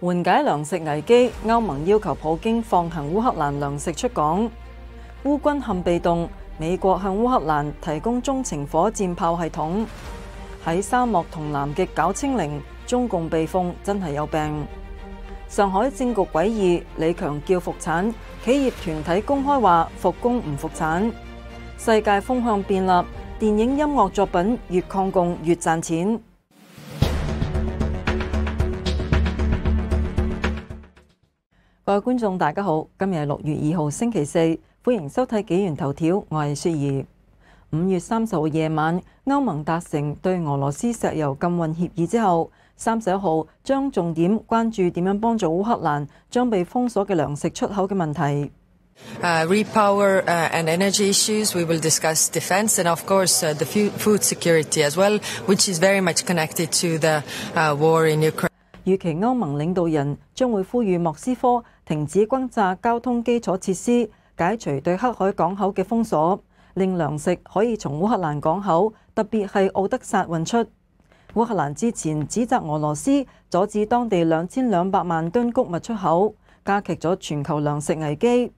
缓解粮食危机，欧盟要求普京放行乌克兰粮食出港。乌军陷被动，美国向乌克兰提供中程火箭炮系统。喺沙漠同南极搞清零，中共被封真系有病。上海政局诡异，李强叫复产，企业团体公开话复工唔复产。世界风向变立，电影音乐作品越抗共越赚钱。各位观众，大家好，今日系六月二号星期四，欢迎收睇《纪元头条》，我系雪儿。五月三十号夜晚，欧盟达成对俄罗斯石油禁运协议之后，三十一号将重点关注点样帮助乌克兰将被封锁嘅粮食出口嘅问题。Repower and energy issues, we will discuss defense and, of course, the food security as well, which is very much connected to the war in Ukraine. 預期欧盟领导人将会呼吁莫斯科。停止轟炸交通基礎設施，解除對黑海港口嘅封鎖，令糧食可以從烏克蘭港口，特別係奧德薩運出。烏克蘭之前指責俄羅斯阻止當地兩千兩百萬噸谷物出口，加劇咗全球糧食危機。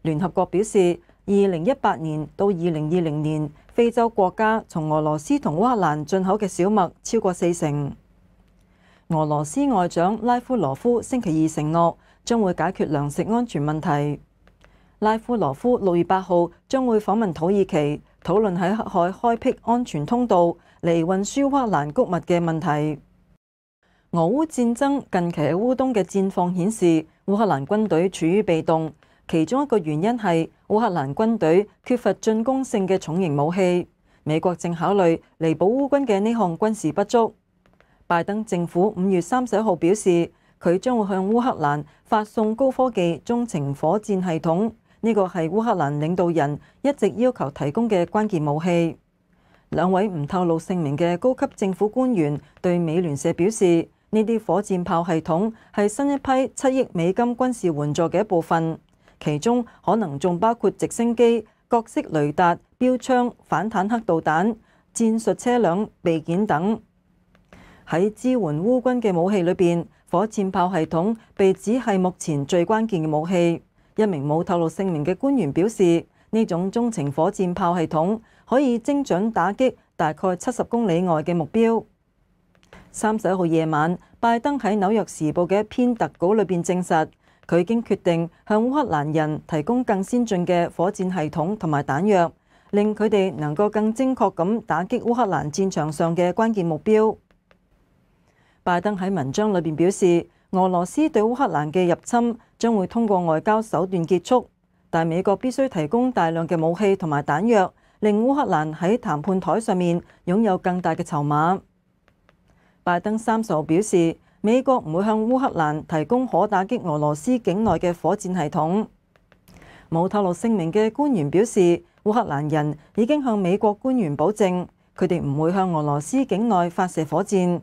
聯合國表示，二零一八年到二零二零年，非洲國家從俄羅斯同烏克蘭進口嘅小麦超過四成。俄羅斯外長拉夫羅夫星期二承諾。将会解决粮食安全问题。拉夫罗夫六月八号将会访问土耳其，讨论喺黑海开辟安全通道嚟运输乌克兰谷物嘅问题。俄乌战争近期喺乌东嘅战况显示，乌克兰军队处于被动，其中一个原因系乌克兰军队缺乏进攻性嘅重型武器。美国正考虑彌补乌军嘅呢项军事不足。拜登政府五月三十一号表示。佢將會向烏克蘭發送高科技中程火箭系統，呢個係烏克蘭領導人一直要求提供嘅關鍵武器。兩位唔透露姓名嘅高級政府官員對美聯社表示，呢啲火箭炮系統係新一批七億美金軍事援助嘅一部分，其中可能仲包括直升機、各式雷達、標槍反坦克導彈、戰術車輛備件等，喺支援烏軍嘅武器裏邊。火箭炮系統被指係目前最關鍵嘅武器。一名冇透露姓名嘅官員表示，呢種中程火箭炮系統可以精准打擊大概七十公里外嘅目標。三十一號夜晚，拜登喺《紐約時報》嘅一篇特稿裏邊證實，佢已經決定向烏克蘭人提供更先進嘅火箭系統同埋彈藥，令佢哋能夠更精確咁打擊烏克蘭戰場上嘅關鍵目標。拜登喺文章裏边表示，俄羅斯對烏克蘭嘅入侵將會通過外交手段結束，但美國必須提供大量嘅武器同埋彈藥，令烏克蘭喺談判台上面擁有更大嘅籌碼。拜登三十號表示，美國唔會向烏克蘭提供可打擊俄羅斯境內嘅火箭系統。冇透露姓名嘅官員表示，烏克蘭人已經向美國官員保證，佢哋唔會向俄羅斯境內發射火箭。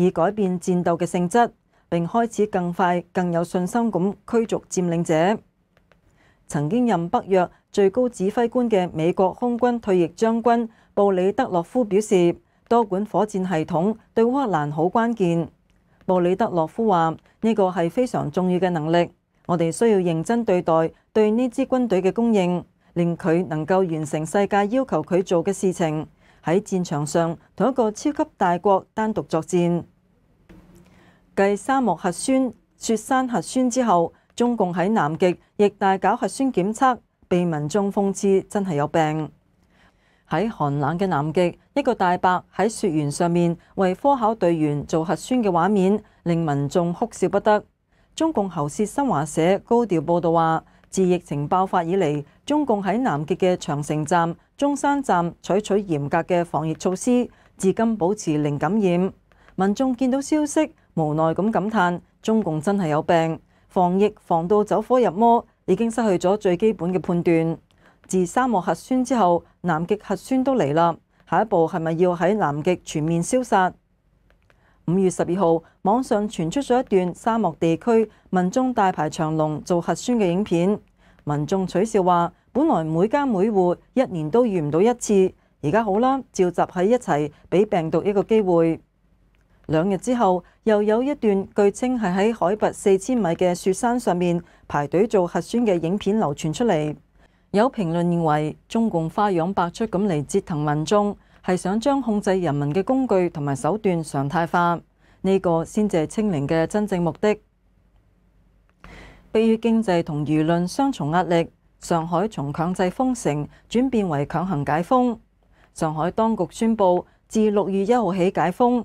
以改变战斗嘅性质，并开始更快、更有信心咁驱逐占领者。曾经任北约最高指挥官嘅美国空军退役将军布里德洛夫表示：，多管火箭系统对乌克兰好关键。布里德洛夫话：，呢个系非常重要嘅能力，我哋需要认真对待对呢支军队嘅供应，令佢能够完成世界要求佢做嘅事情，喺战场上同一个超级大国单独作战。继沙漠核酸、雪山核酸之后，中共喺南极亦大搞核酸检测，被民众讽刺真系有病。喺寒冷嘅南极，一个大伯喺雪原上面为科考队员做核酸嘅画面，令民众哭笑不得。中共喉舌新华社高调报道话，自疫情爆发以嚟，中共喺南极嘅长城站、中山站采取严格嘅防疫措施，至今保持零感染。民众见到消息。无奈咁感叹：中共真系有病，防疫防到走火入魔，已经失去咗最基本嘅判断。自沙漠核酸之后，南极核酸都嚟啦，下一步系咪要喺南极全面消杀？五月十二号，网上传出咗一段沙漠地区民众大排长龙做核酸嘅影片，民众取笑话：本来每家每户一年都遇唔到一次，而家好啦，召集喺一齐，俾病毒一个机会。兩日之後，又有一段據稱係喺海拔四千米嘅雪山上面排隊做核酸嘅影片流傳出嚟。有評論認為，中共花樣百出咁嚟折騰民眾，係想將控制人民嘅工具同埋手段常態化，呢個先至系清明嘅真正目的。迫於經濟同輿論雙重壓力，上海從強制封城轉變為強行解封。上海當局宣布，自六月一號起解封。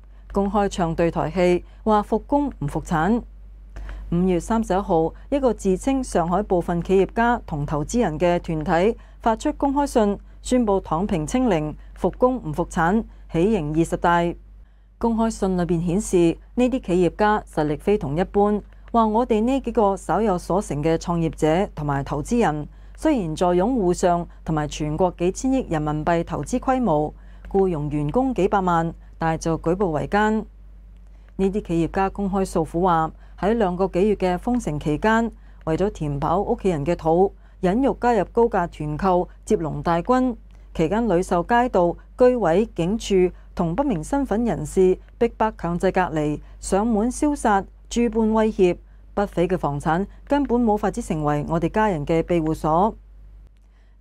公开唱对台戏，话复工唔复产。五月三十一号，一个自称上海部分企业家同投资人嘅团体发出公开信，宣布躺平清零、复工唔复产、起迎二十大。公开信里边显示，呢啲企业家实力非同一般，话我哋呢几个稍有所成嘅创业者同埋投资人，虽然在擁户上同埋全国几千亿人民币投资规模，雇佣员工几百万。但系就舉步维艰。呢啲企業家公開訴苦話：喺兩個幾月嘅封城期間，為咗填飽屋企人嘅肚，隱入加入高價團購接龍大軍，期間屡受街道、居委、警署同不明身份人士逼迫強制隔離、上門消殺、住半威脅，不菲嘅房產根本冇法子成為我哋家人嘅庇護所。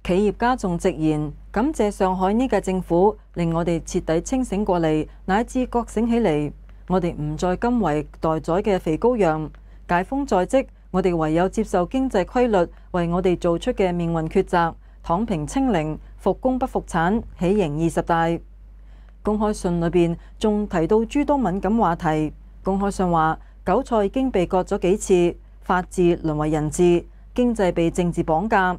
企業家仲直言。感謝上海呢屆政府，令我哋徹底清醒過嚟，乃至覺醒起嚟。我哋唔再甘為待宰嘅肥羔羊，解封在即，我哋唯有接受經濟規律為我哋做出嘅命運抉擇，躺平清零，復工不復產，起迎二十大。公開信裏邊仲提到諸多敏感話題。公開信話，韭菜已經被割咗幾次，法治淪為人治，經濟被政治綁架。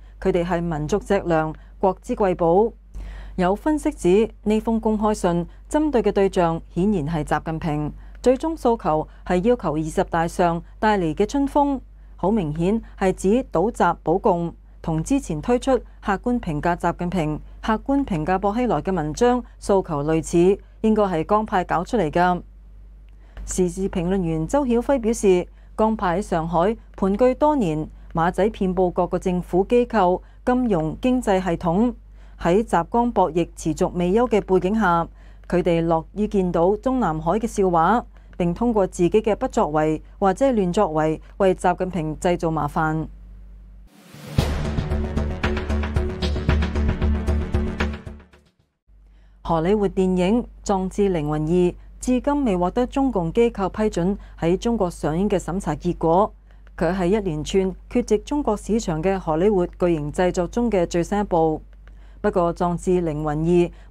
佢哋係民族脊梁、國之瑰寶。有分析指，呢封公開信針對嘅對象顯然係習近平，最終訴求係要求二十大上帶嚟嘅春風，好明顯係指倒襲保共，同之前推出客觀評價習近平、客觀評價薄熙來嘅文章訴求類似，應該係江派搞出嚟噶。時事評論員周曉輝表示，江派喺上海盤踞多年。馬仔遍佈各個政府機構、金融經濟系統，喺閘江博弈持續未休嘅背景下，佢哋樂意見到中南海嘅笑話，並通過自己嘅不作為或者亂作為，為習近平製造麻煩。荷里活電影《壯志凌雲二》至今未獲得中共機構批准喺中國上映嘅審查結果。佢係一連串缺席中國市場嘅荷里活巨型製作中嘅最新一部。不過，《壯志凌雲二》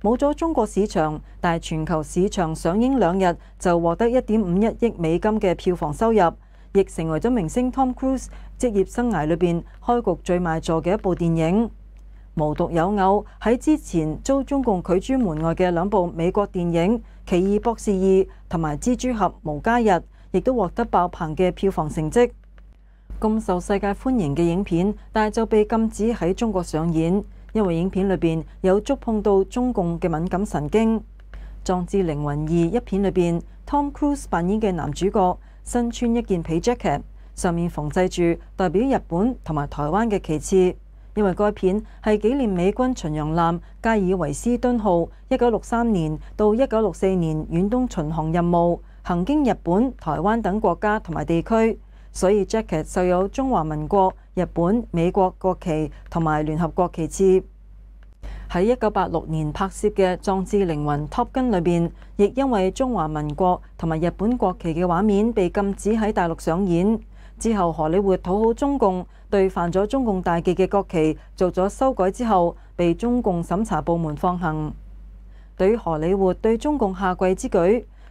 冇咗中國市場，但係全球市場上映兩日就獲得一點五一億美金嘅票房收入，亦成為咗明星 Tom Cruise 職業生涯裏邊開局最賣座嘅一部電影。無獨有偶，喺之前遭中共拒租門外嘅兩部美國電影《奇異博士二》同埋《蜘蛛俠：無家日》，亦都獲得爆棚嘅票房成績。咁受世界歡迎嘅影片，但系就被禁止喺中國上演，因為影片裏边有觸碰到中共嘅敏感神經。《壯志凌魂二》一片裏边 t o m Cruise 扮演嘅男主角身穿一件皮 jacket，上面縫製住代表日本同埋台灣嘅旗幟，因為該片係紀念美軍巡洋艦「加爾維斯敦號」1963年到1964年遠東巡航任務，行經日本、台灣等國家同埋地區。所以 jacket 就有中华民国、日本、美国国旗同埋联合国旗帜。喺一九八六年拍摄嘅《壮志凌魂 Top Gun 亦因为中华民国同埋日本国旗嘅画面被禁止喺大陆上演。之后荷里活讨好中共，对犯咗中共大忌嘅国旗做咗修改之后，被中共审查部门放行。对于荷里活对中共下跪之举，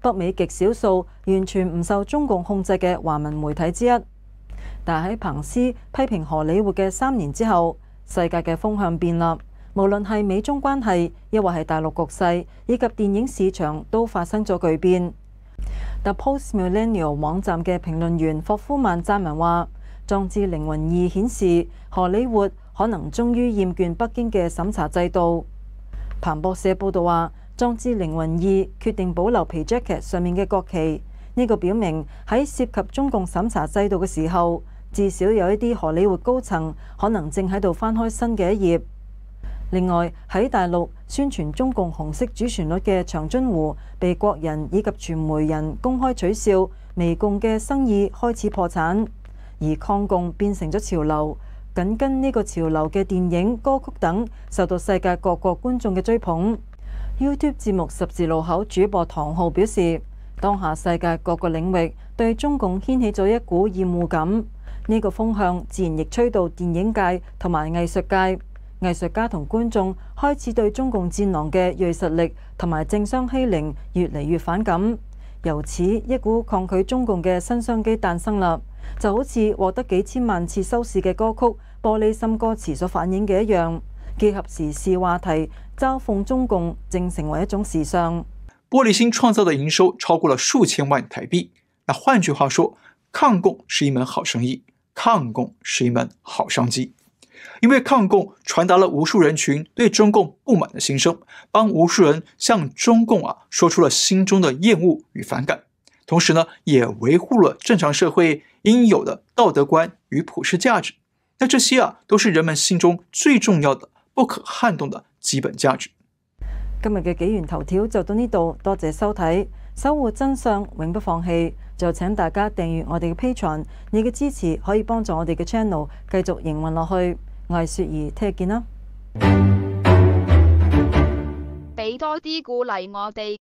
北美極少數完全唔受中共控制嘅華文媒體之一，但喺彭斯批評荷里活嘅三年之後，世界嘅風向變啦。無論係美中關係，亦或係大陸局勢，以及電影市場，都發生咗巨變。The Post Millennial 網站嘅評論員霍夫曼撰文話，《壯志凌魂二》顯示荷里活可能終於厭倦北京嘅審查制度。彭博社報道話。裝志凌雲二決定保留皮 jacket 上面嘅國旗，呢個表明喺涉及中共審查制度嘅時候，至少有一啲荷里活高層可能正喺度翻開新嘅一頁。另外喺大陸宣傳中共紅色主旋律嘅長津湖，被國人以及傳媒人公開取笑，微共嘅生意開始破產，而抗共變成咗潮流。紧跟呢個潮流嘅電影、歌曲等，受到世界各国觀眾嘅追捧。YouTube 節目《十字路口》主播唐浩表示，當下世界各個領域對中共掀起咗一股厭惡感，呢個風向自然亦吹到電影界同埋藝術界，藝術家同觀眾開始對中共戰狼嘅锐實力同埋政商欺凌越嚟越反感，由此一股抗拒中共嘅新商機誕生啦。就好似獲得幾千萬次收視嘅歌曲《玻璃心》歌詞所反映嘅一樣，結合時事話題。嘲讽中共正成为一种时尚。玻璃心创造的营收超过了数千万台币。那换句话说，抗共是一门好生意，抗共是一门好商机。因为抗共传达了无数人群对中共不满的心声，帮无数人向中共啊说出了心中的厌恶与反感。同时呢，也维护了正常社会应有的道德观与普世价值。那这些啊都是人们心中最重要的、不可撼动的。基本价值。今日嘅紀元頭條就到呢度，多謝收睇，守護真相，永不放棄。就請大家訂閱我哋嘅 Patreon，你嘅支持可以幫助我哋嘅 channel 继續營運落去。魏雪兒聽日見啦，俾多啲鼓勵我哋。